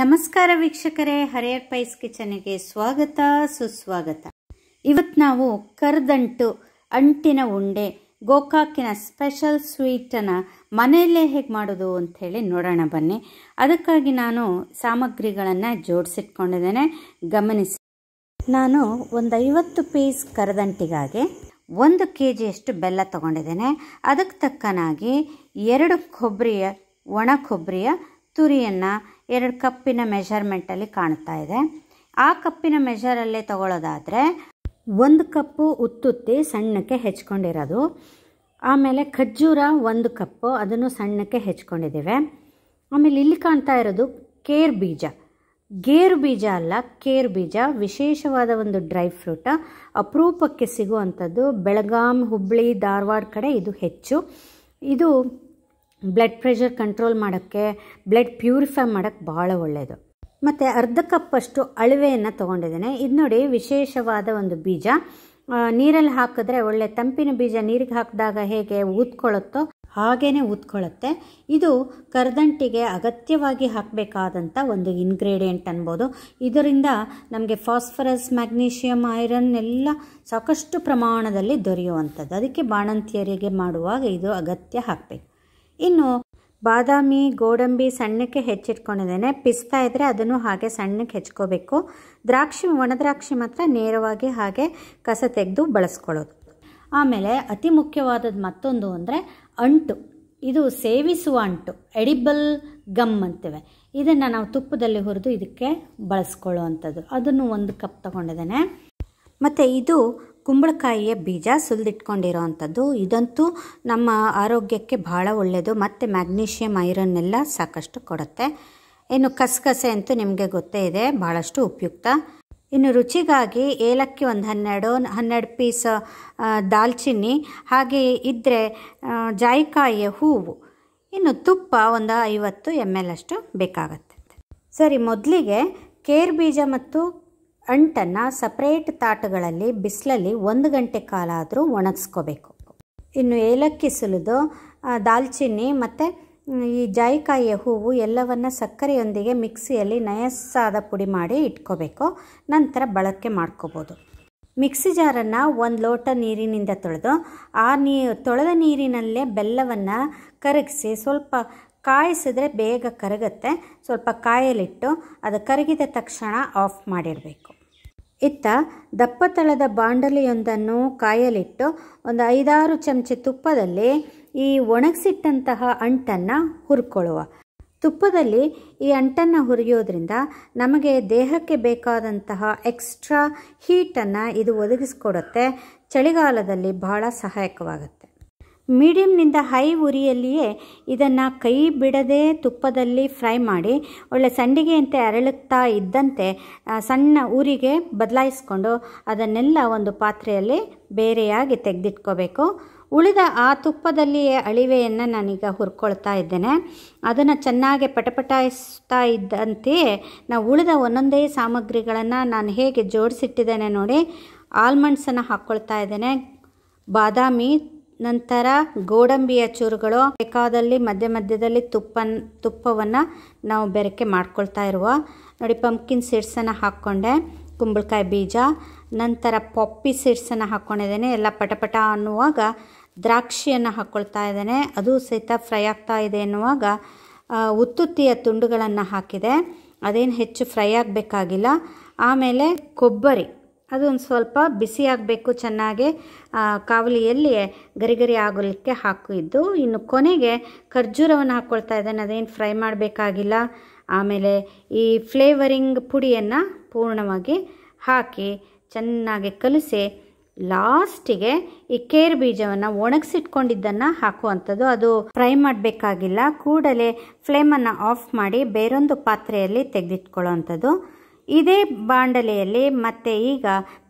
ನಮಸ್ಕಾರ ವೀಕ್ಷಕರೇ ಹರಿಯರ್ ಪೈಸ್ ಕಿಚನ್ಗೆ ಸ್ವಾಗತ ಸುಸ್ವಾಗತ ಇವತ್ತು ನಾವು ಕರದಂಟು ಅಂಟಿನ ಉಂಡೆ ಗೋಕಾಕಿನ ಸ್ಪೆಷಲ್ ಸ್ವೀಟನ್ನು ಮನೆಯಲ್ಲೇ ಹೇಗೆ ಮಾಡೋದು ಅಂಥೇಳಿ ನೋಡೋಣ ಬನ್ನಿ ಅದಕ್ಕಾಗಿ ನಾನು ಸಾಮಗ್ರಿಗಳನ್ನು ಜೋಡಿಸಿಟ್ಕೊಂಡಿದ್ದೇನೆ ಗಮನಿಸಿ ನಾನು ಒಂದು ಐವತ್ತು ಪೀಸ್ ಕರದಂಟಿಗಾಗಿ ಒಂದು ಕೆ ಜಿಯಷ್ಟು ಬೆಲ್ಲ ತಗೊಂಡಿದ್ದೇನೆ ಅದಕ್ಕೆ ತಕ್ಕನಾಗಿ ಎರಡು ಕೊಬ್ಬರಿಯ ಒಣ ಕೊಬ್ಬರಿಯ ತುರಿಯನ್ನು ಎರಡು ಕಪ್ಪಿನ ಮೆಷರ್ಮೆಂಟಲ್ಲಿ ಕಾಣ್ತಾ ಇದೆ ಆ ಕಪ್ಪಿನ ಮೆಷರಲ್ಲೇ ತಗೊಳ್ಳೋದಾದರೆ ಒಂದು ಕಪ್ಪು ಉತ್ತುತ್ತಿ ಸಣ್ಣಕ್ಕೆ ಹೆಚ್ಕೊಂಡಿರೋದು ಆಮೇಲೆ ಖರ್ಜೂರ ಒಂದು ಕಪ್ಪು ಅದನ್ನು ಸಣ್ಣಕ್ಕೆ ಹೆಚ್ಕೊಂಡಿದ್ದೇವೆ ಆಮೇಲೆ ಇಲ್ಲಿ ಕಾಣ್ತಾ ಇರೋದು ಕೇರ್ ಬೀಜ ಗೇರು ಬೀಜ ಅಲ್ಲ ಕೇರ್ ಬೀಜ ವಿಶೇಷವಾದ ಒಂದು ಡ್ರೈ ಫ್ರೂಟ ಅಪರೂಪಕ್ಕೆ ಸಿಗುವಂಥದ್ದು ಬೆಳಗಾಂ ಹುಬ್ಬಳ್ಳಿ ಧಾರವಾಡ ಕಡೆ ಇದು ಹೆಚ್ಚು ಇದು ಬ್ಲಡ್ ಪ್ರೆಷರ್ ಕಂಟ್ರೋಲ್ ಮಾಡೋಕ್ಕೆ ಬ್ಲಡ್ ಪ್ಯೂರಿಫೈ ಮಾಡೋಕ್ಕೆ ಭಾಳ ಒಳ್ಳೆಯದು ಮತ್ತು ಅರ್ಧ ಕಪ್ಪಷ್ಟು ಅಳುವೆಯನ್ನು ತೊಗೊಂಡಿದ್ದೇನೆ ಇದು ನೋಡಿ ವಿಶೇಷವಾದ ಒಂದು ಬೀಜ ನೀರಲ್ಲಿ ಹಾಕಿದ್ರೆ ಒಳ್ಳೆ ತಂಪಿನ ಬೀಜ ನೀರಿಗೆ ಹಾಕಿದಾಗ ಹೇಗೆ ಊದ್ಕೊಳ್ಳುತ್ತೋ ಹಾಗೇ ಊದ್ಕೊಳ್ಳುತ್ತೆ ಇದು ಕರದಂಟಿಗೆ ಅಗತ್ಯವಾಗಿ ಹಾಕಬೇಕಾದಂಥ ಒಂದು ಇನ್ಗ್ರೀಡಿಯೆಂಟ್ ಅನ್ಬೋದು ಇದರಿಂದ ನಮಗೆ ಫಾಸ್ಫರಸ್ ಮ್ಯಾಗ್ನೀಷಿಯಂ ಐರನ್ ಎಲ್ಲ ಸಾಕಷ್ಟು ಪ್ರಮಾಣದಲ್ಲಿ ದೊರೆಯುವಂಥದ್ದು ಅದಕ್ಕೆ ಬಾಣಂತಿಯರಿಗೆ ಮಾಡುವಾಗ ಇದು ಅಗತ್ಯ ಹಾಕಬೇಕು ಇನ್ನು ಬಾದಾಮಿ ಗೋಡಂಬಿ ಸಣ್ಣಕ್ಕೆ ಹೆಚ್ಚಿಟ್ಕೊಂಡಿದ್ದೇನೆ ಪಿಸ್ತಾ ಇದ್ದರೆ ಅದನ್ನು ಹಾಗೆ ಸಣ್ಣಕ್ಕೆ ಹೆಚ್ಕೋಬೇಕು ದ್ರಾಕ್ಷಿ ಒಣದ್ರಾಕ್ಷಿ ಮಾತ್ರ ನೇರವಾಗಿ ಹಾಗೆ ಕಸ ತೆಗೆದು ಬಳಸ್ಕೊಳ್ಳೋದು ಆಮೇಲೆ ಅತಿ ಮುಖ್ಯವಾದದ್ದು ಮತ್ತೊಂದು ಅಂದರೆ ಅಂಟು ಇದು ಸೇವಿಸುವ ಅಂಟು ಎಡಿಬಲ್ ಗಮ್ ಅಂತೇವೆ ಇದನ್ನು ನಾವು ತುಪ್ಪದಲ್ಲಿ ಹುರಿದು ಇದಕ್ಕೆ ಬಳಸ್ಕೊಳ್ಳುವಂಥದ್ದು ಅದನ್ನು ಒಂದು ಕಪ್ ತಗೊಂಡಿದ್ದೇನೆ ಮತ್ತು ಇದು ಕುಂಬಳಕಾಯಿಯ ಬೀಜ ಸುಲಿದಿಟ್ಕೊಂಡಿರೋ ಅಂಥದ್ದು ಇದಂತೂ ನಮ್ಮ ಆರೋಗ್ಯಕ್ಕೆ ಭಾಳ ಒಳ್ಳೆಯದು ಮತ್ತು ಮ್ಯಾಗ್ನೀಷಿಯಮ್ ಎಲ್ಲ ಸಾಕಷ್ಟು ಕೊಡುತ್ತೆ ಇನ್ನು ಕಸಕಸೆ ಅಂತೂ ನಿಮಗೆ ಗೊತ್ತೇ ಇದೆ ಭಾಳಷ್ಟು ಉಪಯುಕ್ತ ಇನ್ನು ರುಚಿಗಾಗಿ ಏಲಕ್ಕಿ ಒಂದು ಹನ್ನೆರಡು ಹನ್ನೆರಡು ಪೀಸ್ ದಾಲ್ಚಿನ್ನಿ ಹಾಗೆ ಇದ್ದರೆ ಜಾಯಿಕಾಯಿಯ ಹೂವು ಇನ್ನು ತುಪ್ಪ ಒಂದು ಐವತ್ತು ಎಮ್ ಎಲ್ ಅಷ್ಟು ಬೇಕಾಗತ್ತೆ ಸರಿ ಮೊದಲಿಗೆ ಕೇರ್ ಬೀಜ ಮತ್ತು ಅಂಟನ್ನು ಸಪ್ರೇಟ್ ತಾಟಗಳಲ್ಲಿ ಬಿಸಿಲಲ್ಲಿ ಒಂದು ಗಂಟೆ ಕಾಲ ಆದರೂ ಒಣಗಿಸ್ಕೋಬೇಕು ಇನ್ನು ಏಲಕ್ಕಿ ಸುಲಿದು ದಾಲ್ಚಿನ್ನಿ ಮತ್ತು ಈ ಜಾಯಿಕಾಯಿಯ ಹೂವು ಎಲ್ಲವನ್ನು ಸಕ್ಕರೆಯೊಂದಿಗೆ ಮಿಕ್ಸಿಯಲ್ಲಿ ನಯಸ್ಸಾದ ಪುಡಿ ಮಾಡಿ ಇಟ್ಕೋಬೇಕು ನಂತರ ಬಳಕೆ ಮಾಡ್ಕೋಬೋದು ಮಿಕ್ಸಿ ಜಾರನ್ನು ಒಂದು ಲೋಟ ನೀರಿನಿಂದ ತೊಳೆದು ಆ ನೀ ತೊಳೆದ ನೀರಿನಲ್ಲೇ ಬೆಲ್ಲವನ್ನು ಕರಗಿಸಿ ಸ್ವಲ್ಪ ಕಾಯಿಸಿದ್ರೆ ಬೇಗ ಕರಗುತ್ತೆ ಸ್ವಲ್ಪ ಕಾಯಲಿಟ್ಟು ಅದು ಕರಗಿದ ತಕ್ಷಣ ಆಫ್ ಮಾಡಿರಬೇಕು ಇತ್ತ ದಪ್ಪತಳದ ಬಾಂಡಲಿಯೊಂದನ್ನು ಕಾಯಲಿಟ್ಟು ಒಂದು ಐದಾರು ಚಮಚ ತುಪ್ಪದಲ್ಲಿ ಈ ಒಣಗಿಸಿಟ್ಟಂತಹ ಅಂಟನ್ನು ಹುರ್ಕೊಳ್ಳುವ ತುಪ್ಪದಲ್ಲಿ ಈ ಅಂಟನ್ನು ಹುರಿಯೋದ್ರಿಂದ ನಮಗೆ ದೇಹಕ್ಕೆ ಬೇಕಾದಂತಹ ಎಕ್ಸ್ಟ್ರಾ ಹೀಟನ್ನು ಇದು ಒದಗಿಸ್ಕೊಡುತ್ತೆ ಚಳಿಗಾಲದಲ್ಲಿ ಬಹಳ ಸಹಾಯಕವಾಗುತ್ತೆ ಮೀಡಿಯಮ್ನಿಂದ ಹೈ ಉರಿಯಲ್ಲಿಯೇ ಇದನ್ನು ಕೈ ಬಿಡದೆ ತುಪ್ಪದಲ್ಲಿ ಫ್ರೈ ಮಾಡಿ ಒಳ್ಳೆ ಸಂಡಿಗೆಯಂತೆ ಅರಳುತ್ತಾ ಇದ್ದಂತೆ ಸಣ್ಣ ಊರಿಗೆ ಬದಲಾಯಿಸ್ಕೊಂಡು ಅದನ್ನೆಲ್ಲ ಒಂದು ಪಾತ್ರೆಯಲ್ಲಿ ಬೇರೆಯಾಗಿ ತೆಗೆದಿಟ್ಕೋಬೇಕು ಉಳಿದ ಆ ತುಪ್ಪದಲ್ಲಿಯೇ ಅಳಿವೆಯನ್ನು ನಾನೀಗ ಹುರ್ಕೊಳ್ತಾ ಇದ್ದೇನೆ ಅದನ್ನು ಚೆನ್ನಾಗಿ ಪಟಪಟಾಯಿಸ್ತಾ ಇದ್ದಂತೆಯೇ ನಾವು ಉಳಿದ ಒಂದೊಂದೇ ಸಾಮಗ್ರಿಗಳನ್ನು ನಾನು ಹೇಗೆ ಜೋಡಿಸಿಟ್ಟಿದ್ದೇನೆ ನೋಡಿ ಆಲ್ಮಂಡ್ಸನ್ನು ಹಾಕ್ಕೊಳ್ತಾ ಇದ್ದೇನೆ ಬಾದಾಮಿ ನಂತರ ಗೋಡಂಬಿಯ ಚೂರುಗಳು ಬೇಕಾದಲ್ಲಿ ಮಧ್ಯ ಮಧ್ಯದಲ್ಲಿ ತುಪ್ಪ ತುಪ್ಪವನ್ನು ನಾವು ಬೆರಕೆ ಮಾಡ್ಕೊಳ್ತಾ ಇರುವ ನೋಡಿ ಪಂಪ್ಕಿನ್ ಸೀಡ್ಸನ್ನು ಹಾಕ್ಕೊಂಡೆ ಕುಂಬಳಕಾಯಿ ಬೀಜ ನಂತರ ಪಪ್ಪಿ ಸೀಡ್ಸನ್ನು ಹಾಕ್ಕೊಂಡಿದ್ದೇನೆ ಎಲ್ಲ ಪಟಪಟ ಅನ್ನುವಾಗ ದ್ರಾಕ್ಷಿಯನ್ನು ಹಾಕ್ಕೊಳ್ತಾ ಇದ್ದೇನೆ ಅದು ಸಹಿತ ಫ್ರೈ ಆಗ್ತಾ ಇದೆ ಎನ್ನುವಾಗ ಉತ್ತುತ್ತಿಯ ತುಂಡುಗಳನ್ನು ಹಾಕಿದೆ ಅದೇನು ಹೆಚ್ಚು ಫ್ರೈ ಆಗಬೇಕಾಗಿಲ್ಲ ಆಮೇಲೆ ಕೊಬ್ಬರಿ ಅದೊಂದು ಸ್ವಲ್ಪ ಬಿಸಿ ಆಗಬೇಕು ಚೆನ್ನಾಗೆ ಕಾವಲಿಯಲ್ಲಿ ಗರಿ ಗರಿ ಆಗಲಿಕ್ಕೆ ಹಾಕಿದ್ದು ಇನ್ನು ಕೊನೆಗೆ ಖರ್ಜೂರವನ್ನು ಹಾಕ್ಕೊಳ್ತಾ ಇದ್ದಾನೆ ಅದೇನು ಫ್ರೈ ಮಾಡಬೇಕಾಗಿಲ್ಲ ಆಮೇಲೆ ಈ ಫ್ಲೇವರಿಂಗ್ ಪುಡಿಯನ್ನು ಪೂರ್ಣವಾಗಿ ಹಾಕಿ ಚೆನ್ನಾಗಿ ಕಲಿಸಿ ಲಾಸ್ಟಿಗೆ ಈ ಕೇರ್ ಬೀಜವನ್ನು ಒಣಗಿಸಿಟ್ಕೊಂಡಿದ್ದನ್ನು ಹಾಕುವಂಥದ್ದು ಅದು ಫ್ರೈ ಮಾಡಬೇಕಾಗಿಲ್ಲ ಕೂಡಲೇ ಫ್ಲೇಮನ್ನು ಆಫ್ ಮಾಡಿ ಬೇರೊಂದು ಪಾತ್ರೆಯಲ್ಲಿ ತೆಗೆದಿಟ್ಕೊಳ್ಳೋವಂಥದ್ದು ಇದೇ ಬಾಂಡಲೆಯಲ್ಲಿ ಮತ್ತೆ ಈಗ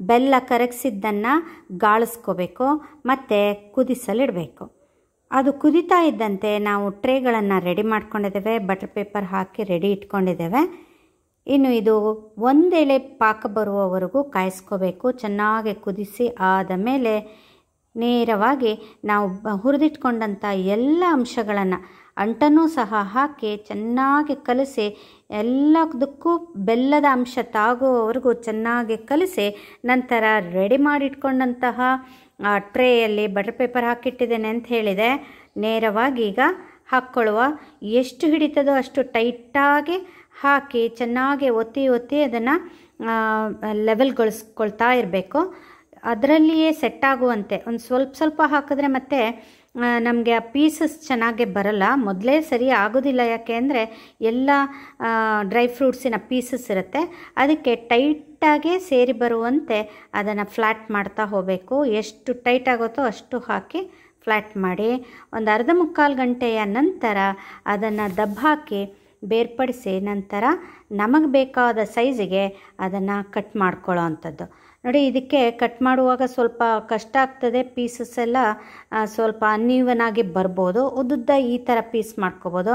ಬೆಲ್ಲ ಕರಗಿಸಿದ್ದನ್ನು ಗಾಳಿಸ್ಕೋಬೇಕು ಮತ್ತು ಕುದಿಸಲಿಡಬೇಕು ಅದು ಕುದಿತಾ ಇದ್ದಂತೆ ನಾವು ಟ್ರೇಗಳನ್ನು ರೆಡಿ ಮಾಡ್ಕೊಂಡಿದ್ದೇವೆ ಬಟರ್ ಪೇಪರ್ ಹಾಕಿ ರೆಡಿ ಇಟ್ಕೊಂಡಿದ್ದೇವೆ ಇನ್ನು ಇದು ಒಂದೆಳೆ ಪಾಕ ಬರುವವರೆಗೂ ಕಾಯಿಸ್ಕೋಬೇಕು ಚೆನ್ನಾಗಿ ಕುದಿಸಿ ಆದ ಮೇಲೆ ನೇರವಾಗಿ ನಾವು ಹುರಿದಿಟ್ಕೊಂಡಂಥ ಎಲ್ಲ ಅಂಶಗಳನ್ನು ಅಂಟನೂ ಸಹ ಹಾಕಿ ಚೆನ್ನಾಗಿ ಕಲಸಿ ಎಲ್ಲದಕ್ಕೂ ಬೆಲ್ಲದ ಅಂಶ ತಾಗುವವರೆಗೂ ಚೆನ್ನಾಗಿ ಕಲಸಿ ನಂತರ ರೆಡಿ ಮಾಡಿಟ್ಕೊಂಡಂತಹ ಟ್ರೇಯಲ್ಲಿ ಬಟರ್ ಪೇಪರ್ ಹಾಕಿಟ್ಟಿದ್ದೇನೆ ಅಂತ ಹೇಳಿದೆ ನೇರವಾಗಿ ಈಗ ಹಾಕ್ಕೊಳ್ಳುವ ಎಷ್ಟು ಹಿಡಿತದೋ ಅಷ್ಟು ಟೈಟಾಗಿ ಹಾಕಿ ಚೆನ್ನಾಗಿ ಒತ್ತಿ ಒತ್ತಿ ಅದನ್ನು ಲೆವೆಲ್ಗೊಳಿಸ್ಕೊಳ್ತಾ ಇರಬೇಕು ಅದರಲ್ಲಿಯೇ ಸೆಟ್ ಆಗುವಂತೆ ಒಂದು ಸ್ವಲ್ಪ ಸ್ವಲ್ಪ ಹಾಕಿದ್ರೆ ಮತ್ತೆ ನಮಗೆ ಆ ಪೀಸಸ್ ಚೆನ್ನಾಗೆ ಬರಲ್ಲ ಮೊದಲೇ ಸರಿ ಆಗೋದಿಲ್ಲ ಯಾಕೆ ಅಂದರೆ ಎಲ್ಲ ಡ್ರೈ ಫ್ರೂಟ್ಸಿನ ಪೀಸಸ್ ಇರುತ್ತೆ ಅದಕ್ಕೆ ಟೈಟಾಗೆ ಸೇರಿ ಬರುವಂತೆ ಅದನ್ನು ಫ್ಲ್ಯಾಟ್ ಮಾಡ್ತಾ ಹೋಗಬೇಕು ಎಷ್ಟು ಟೈಟ್ ಆಗುತ್ತೋ ಅಷ್ಟು ಹಾಕಿ ಫ್ಲ್ಯಾಟ್ ಮಾಡಿ ಒಂದು ಅರ್ಧ ಮುಕ್ಕಾಲು ಗಂಟೆಯ ನಂತರ ಅದನ್ನು ಹಾಕಿ ಬೇರ್ಪಡಿಸಿ ನಂತರ ನಮಗೆ ಬೇಕಾದ ಸೈಜಿಗೆ ಅದನ್ನು ಕಟ್ ಮಾಡ್ಕೊಳ್ಳೋ ಅಂಥದ್ದು ನೋಡಿ ಇದಕ್ಕೆ ಕಟ್ ಮಾಡುವಾಗ ಸ್ವಲ್ಪ ಕಷ್ಟ ಆಗ್ತದೆ ಪೀಸಸ್ ಎಲ್ಲ ಸ್ವಲ್ಪ ಅನ್ಇವನ್ ಆಗಿ ಬರ್ಬೋದು ಉದ್ದುದ್ದ ಈ ಥರ ಪೀಸ್ ಮಾಡ್ಕೋಬೋದು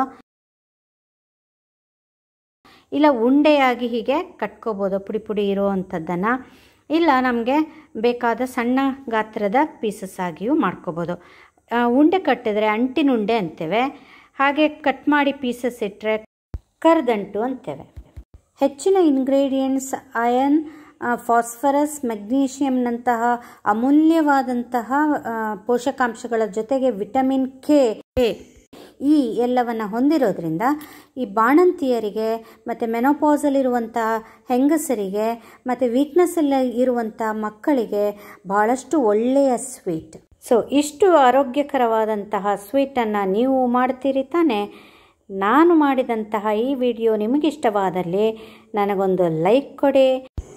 ಇಲ್ಲ ಉಂಡೆಯಾಗಿ ಹೀಗೆ ಕಟ್ಕೋಬೋದು ಪುಡಿ ಪುಡಿ ಇರುವಂಥದ್ದನ್ನು ಇಲ್ಲ ನಮಗೆ ಬೇಕಾದ ಸಣ್ಣ ಗಾತ್ರದ ಪೀಸಸ್ ಆಗಿಯೂ ಮಾಡ್ಕೋಬೋದು ಉಂಡೆ ಕಟ್ಟಿದ್ರೆ ಅಂಟಿನ ಉಂಡೆ ಅಂತೇವೆ ಹಾಗೆ ಕಟ್ ಮಾಡಿ ಪೀಸಸ್ ಇಟ್ಟರೆ ಕರ್ದಂಟು ಅಂತೇವೆ ಹೆಚ್ಚಿನ ಇಂಗ್ರೀಡಿಯೆಂಟ್ಸ್ ಅಯನ್ ಫಾಸ್ಫರಸ್ ಮೆಗ್ನೀಷಿಯಂನಂತಹ ಅಮೂಲ್ಯವಾದಂತಹ ಪೋಷಕಾಂಶಗಳ ಜೊತೆಗೆ ವಿಟಮಿನ್ ಕೆ ಈ ಎಲ್ಲವನ್ನು ಹೊಂದಿರೋದ್ರಿಂದ ಈ ಬಾಣಂತಿಯರಿಗೆ ಮತ್ತು ಇರುವಂಥ ಹೆಂಗಸರಿಗೆ ಮತ್ತು ವೀಕ್ನೆಸ್ಸಲ್ಲಿ ಇರುವಂಥ ಮಕ್ಕಳಿಗೆ ಬಹಳಷ್ಟು ಒಳ್ಳೆಯ ಸ್ವೀಟ್ ಸೊ ಇಷ್ಟು ಆರೋಗ್ಯಕರವಾದಂತಹ ಸ್ವೀಟನ್ನು ನೀವು ಮಾಡ್ತೀರಿ ತಾನೆ ನಾನು ಮಾಡಿದಂತಹ ಈ ವಿಡಿಯೋ ನಿಮಗಿಷ್ಟವಾದಲ್ಲಿ ನನಗೊಂದು ಲೈಕ್ ಕೊಡಿ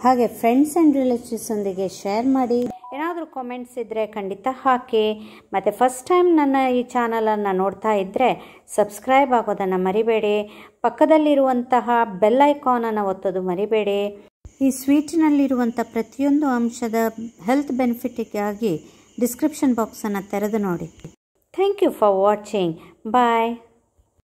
ಹಾಗೆ ಫ್ರೆಂಡ್ಸ್ ಆ್ಯಂಡ್ ರಿಲೇಟಿವ್ಸೊಂದಿಗೆ ಶೇರ್ ಮಾಡಿ ಏನಾದರೂ ಕಾಮೆಂಟ್ಸ್ ಇದ್ದರೆ ಖಂಡಿತ ಹಾಕಿ ಮತ್ತು ಫಸ್ಟ್ ಟೈಮ್ ನನ್ನ ಈ ಚಾನಲನ್ನು ನೋಡ್ತಾ ಇದ್ದರೆ ಸಬ್ಸ್ಕ್ರೈಬ್ ಆಗೋದನ್ನು ಮರಿಬೇಡಿ ಪಕ್ಕದಲ್ಲಿರುವಂತಹ ಬೆಲ್ ಐಕಾನನ್ನು ಒತ್ತೋದು ಮರಿಬೇಡಿ ಈ ಸ್ವೀಟಿನಲ್ಲಿರುವಂಥ ಪ್ರತಿಯೊಂದು ಅಂಶದ ಹೆಲ್ತ್ ಬೆನಿಫಿಟ್ಗಾಗಿ ಡಿಸ್ಕ್ರಿಪ್ಷನ್ ಬಾಕ್ಸನ್ನು ತೆರೆದು ನೋಡಿ thank you for watching bye